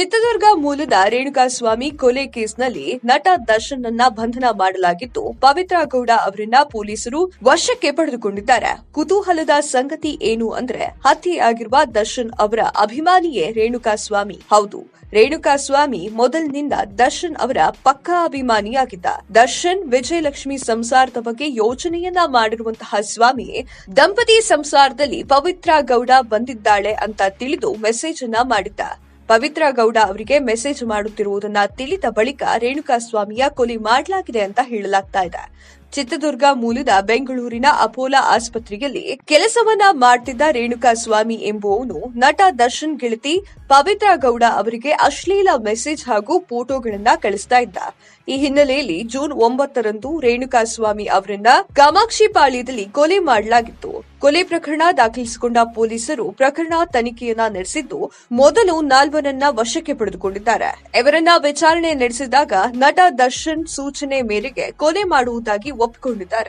ಚಿತ್ರದುರ್ಗ ಮೂಲದ ರೇಣುಕಾಸ್ವಾಮಿ ಕೊಲೆ ಕೇಸ್ನಲ್ಲಿ ನಟ ದರ್ಶನ್ ಅನ್ನ ಬಂಧನ ಮಾಡಲಾಗಿದ್ದು ಪವಿತ್ರ ಗೌಡ ಅವರನ್ನ ಪೊಲೀಸರು ವಶಕ್ಕೆ ಪಡೆದುಕೊಂಡಿದ್ದಾರೆ ಕುತೂಹಲದ ಸಂಗತಿ ಏನು ಅಂದ್ರೆ ಹತ್ಯೆಯಾಗಿರುವ ದರ್ಶನ್ ಅವರ ಅಭಿಮಾನಿಯೇ ರೇಣುಕಾಸ್ವಾಮಿ ಹೌದು ರೇಣುಕಾಸ್ವಾಮಿ ಮೊದಲಿನಿಂದ ದರ್ಶನ್ ಅವರ ಪಕ್ಕಾ ಅಭಿಮಾನಿಯಾಗಿದ್ದ ದರ್ಶನ್ ವಿಜಯಲಕ್ಷ್ಮಿ ಸಂಸಾರದ ಬಗ್ಗೆ ಯೋಚನೆಯನ್ನ ಮಾಡಿರುವಂತಹ ಸ್ವಾಮಿ ದಂಪತಿ ಸಂಸಾರದಲ್ಲಿ ಪವಿತ್ರ ಗೌಡ ಬಂದಿದ್ದಾಳೆ ಅಂತ ತಿಳಿದು ಮೆಸೇಜ್ ಅನ್ನ ಮಾಡಿದ್ದ ಪವಿತ್ರ ಗೌಡ ಅವರಿಗೆ ಮೆಸೇಜ್ ಮಾಡುತ್ತಿರುವುದನ್ನ ತಿಳಿದ ಬಳಿಕ ಸ್ವಾಮಿಯ ಕೊಲಿ ಮಾಡಲಾಗಿದೆ ಅಂತ ಹೇಳಲಾಗ್ತಾ ಇದೆ ಚಿತ್ರದುರ್ಗ ಮೂಲದ ಬೆಂಗಳೂರಿನ ಅಪೋಲಾ ಆಸ್ಪತ್ರೆಯಲ್ಲಿ ಕೆಲಸವನ್ನ ಮಾಡ್ತಿದ್ದ ರೇಣುಕಾ ಸ್ವಾಮಿ ಎಂಬುವನು ನಟ ದರ್ಶನ್ ಗೆಳತಿ ಪವಿತ್ರ ಗೌಡ ಅವರಿಗೆ ಅಶ್ಲೀಲ ಮೆಸೇಜ್ ಹಾಗೂ ಫೋಟೋಗಳನ್ನ ಕಳಿಸ್ತಾ ಇದ್ದ ಈ ಹಿನ್ನೆಲೆಯಲ್ಲಿ ಜೂನ್ ಒಂಬತ್ತರಂದು ರೇಣುಕಾ ಸ್ವಾಮಿ ಅವರನ್ನ ಕಾಮಾಕ್ಷಿ ಪಾಳ್ಯದಲ್ಲಿ ಕೊಲೆ ಮಾಡಲಾಗಿತ್ತು ಕೊಲೆ ಪ್ರಕರಣ ದಾಖಲಿಸಿಕೊಂಡ ಪೊಲೀಸರು ಪ್ರಕರಣ ತನಿಖೆಯನ್ನ ನಡೆಸಿದ್ದು ಮೊದಲು ನಾಲ್ವರನ್ನ ವಶಕ್ಕೆ ಪಡೆದುಕೊಂಡಿದ್ದಾರೆ ಇವರನ್ನ ವಿಚಾರಣೆ ನಡೆಸಿದಾಗ ನಟ ದರ್ಶನ್ ಸೂಚನೆ ಮೇರೆಗೆ ಕೊಲೆ ಮಾಡುವುದಾಗಿ ಒಪ್ಕೊಂಡಿದ್ದಾರೆ